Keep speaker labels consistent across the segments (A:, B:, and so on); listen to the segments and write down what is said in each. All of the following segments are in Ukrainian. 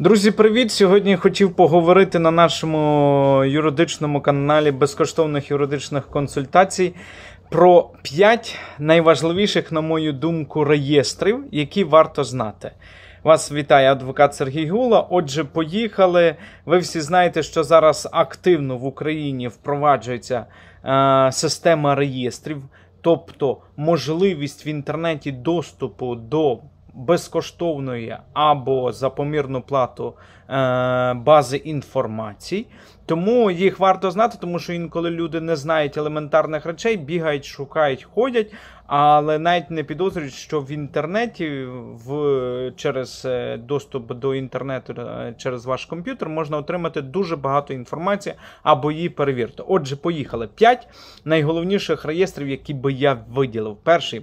A: Друзі, привіт! Сьогодні хотів поговорити на нашому юридичному каналі безкоштовних юридичних консультацій про 5 найважливіших, на мою думку, реєстрів, які варто знати. Вас вітає адвокат Сергій Гула. Отже, поїхали. Ви всі знаєте, що зараз активно в Україні впроваджується е, система реєстрів, тобто можливість в інтернеті доступу до безкоштовної або за помірну плату е, бази інформацій. Тому їх варто знати, тому що інколи люди не знають елементарних речей, бігають, шукають, ходять, але навіть не підозрюють, що в інтернеті в, через е, доступ до інтернету е, через ваш комп'ютер можна отримати дуже багато інформації або її перевірити. Отже, поїхали. П'ять найголовніших реєстрів, які би я виділив. Перший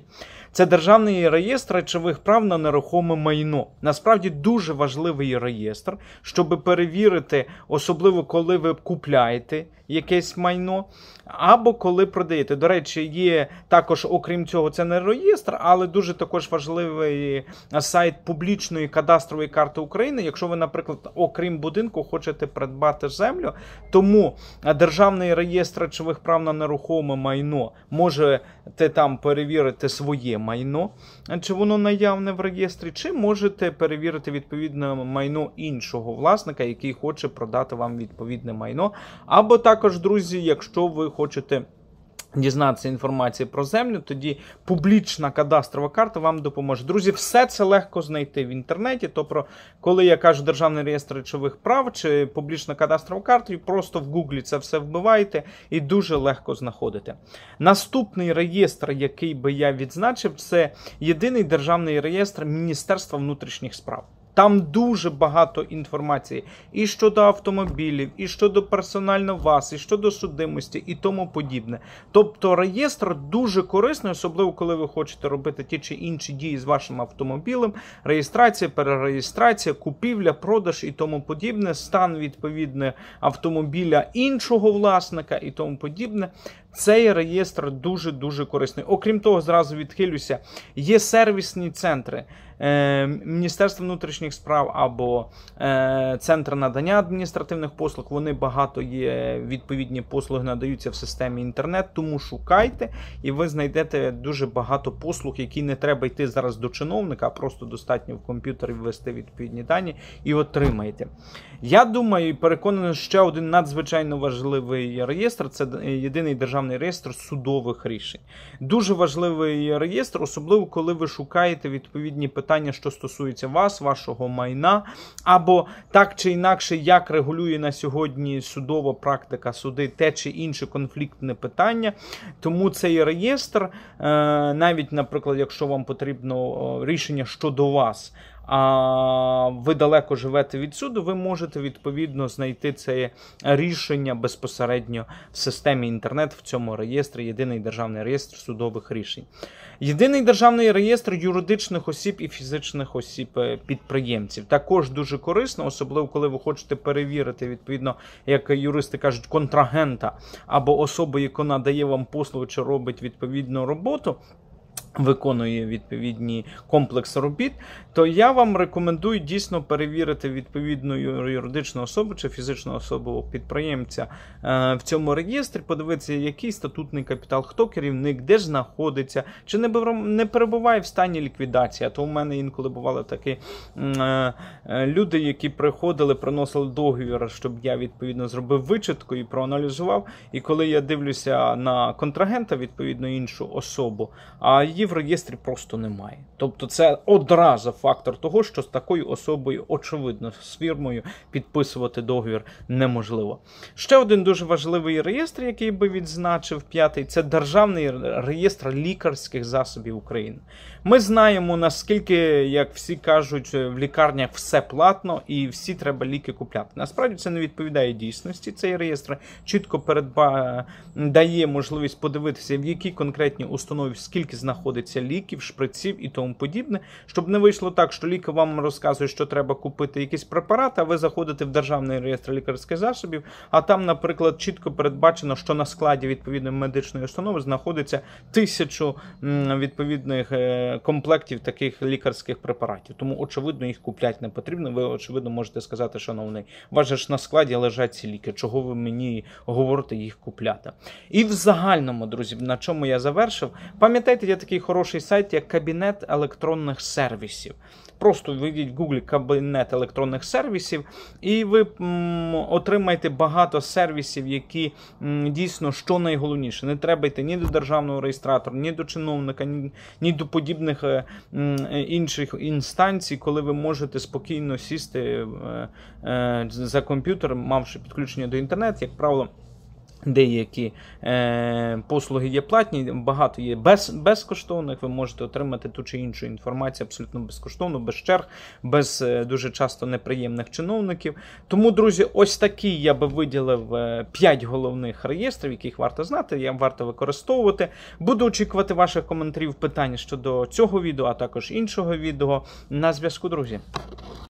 A: це державний реєстр речових прав на нерухоме майно. Насправді дуже важливий реєстр, щоб перевірити, особливо коли ви купляєте якесь майно, або коли продаєте. До речі, є також, окрім цього, це не реєстр, але дуже також важливий е, сайт публічної кадастрової карти України. Якщо ви, наприклад, окрім будинку, хочете придбати землю, тому е, державний реєстр речових прав на нерухоме майно можете там перевірити своє майно, е, чи воно наявне в реєстрі, чи можете перевірити відповідне майно іншого власника, який хоче продати вам відповідне майно. або так також, друзі, якщо ви хочете. Дізнатися інформації про землю, тоді публічна кадастрова карта вам допоможе. Друзі, все це легко знайти в інтернеті. тобто, коли я кажу державний реєстр речових прав чи публічна кадастрова карта, просто в Гуглі це все вбиваєте і дуже легко знаходите. Наступний реєстр, який би я відзначив, це єдиний державний реєстр Міністерства внутрішніх справ. Там дуже багато інформації і щодо автомобілів, і щодо персонально вас, і щодо судимості, і тому подібне. Тобто, реєстр дуже корисний, особливо коли ви хочете робити ті чи інші дії з вашим автомобілем. Реєстрація, перереєстрація, купівля, продаж і тому подібне, стан відповідне автомобіля іншого власника і тому подібне. Цей реєстр дуже-дуже корисний. Окрім того, зразу відхилюся. Є сервісні центри е, Міністерства внутрішніх справ або е, Центр надання адміністративних послуг. Вони багато є відповідні послуги надаються в системі інтернет, тому шукайте і ви знайдете дуже багато послуг, які не треба йти зараз до чиновника, а просто достатньо в комп'ютері ввести відповідні дані і отримаєте. Я думаю, переконаний, що ще один надзвичайно важливий реєстр це єдиний державний державний реєстр судових рішень. Дуже важливий реєстр, особливо коли ви шукаєте відповідні питання, що стосуються вас, вашого майна, або так чи інакше, як регулює на сьогодні судова практика суди те чи інше конфліктне питання. Тому цей реєстр, е, навіть, наприклад, якщо вам потрібно е, рішення щодо вас а ви далеко живете відсюди, ви можете відповідно знайти це рішення безпосередньо в системі інтернет в цьому реєстрі. Єдиний державний реєстр судових рішень. Єдиний державний реєстр юридичних осіб і фізичних осіб е, підприємців. Також дуже корисно, особливо коли ви хочете перевірити, відповідно, як юристи кажуть, контрагента або особу, яку надає вам послугу чи робить відповідну роботу. Виконує відповідні комплекс робіт, то я вам рекомендую дійсно перевірити відповідну юридичну особу чи фізичну особу підприємця е, в цьому реєстрі, подивитися, який статутний капітал, хто керівник, де знаходиться, чи не не перебуває в стані ліквідації. А то у мене інколи бували такі е, е, люди, які приходили, приносили договір, щоб я відповідно зробив вичитку і проаналізував. І коли я дивлюся на контрагента, відповідно іншу особу, а її в реєстрі просто немає. Тобто, це одразу фактор того, що з такою особою, очевидно, з фірмою підписувати договір неможливо. Ще один дуже важливий реєстр, який би відзначив п'ятий, це державний реєстр лікарських засобів України. Ми знаємо наскільки, як всі кажуть, в лікарнях все платно і всі треба ліки купляти. Насправді це не відповідає дійсності. Цей реєстр чітко передба дає можливість подивитися, в якій конкретній установі скільки знаходиться знаходиться ліків, шприців і тому подібне, щоб не вийшло так, що ліки вам розказує, що треба купити якийсь препарат, а ви заходите в державний реєстр лікарських засобів. А там, наприклад, чітко передбачено, що на складі відповідної медичної установи знаходиться тисячу відповідних е, комплектів таких лікарських препаратів. Тому очевидно, їх купляти не потрібно. Ви очевидно можете сказати, шановний, вас ж на складі лежать ці ліки. Чого ви мені говорите їх купляти? І в загальному, друзі, на чому я завершив, пам'ятаєте, я такий такий хороший сайт, як Кабінет електронних сервісів. Просто введіть в Google кабінет електронних сервісів, і ви м, отримаєте багато сервісів, які м, дійсно що найголовніше. Не треба йти ні до державного реєстратора, ні до чиновника, ні, ні до подібних е, м, інших інстанцій, коли ви можете спокійно сісти е, е, за комп'ютер, мавши підключення до інтернету, як правило. Деякі е, послуги є платні, багато є без, безкоштовних. Ви можете отримати ту чи іншу інформацію абсолютно безкоштовно, без черг, без е, дуже часто неприємних чиновників. Тому, друзі, ось такі я би виділив 5 е, головних реєстрів, яких варто знати, я варто використовувати. Буду очікувати ваших коментарів, питань щодо цього відео, а також іншого відео. На зв'язку, друзі.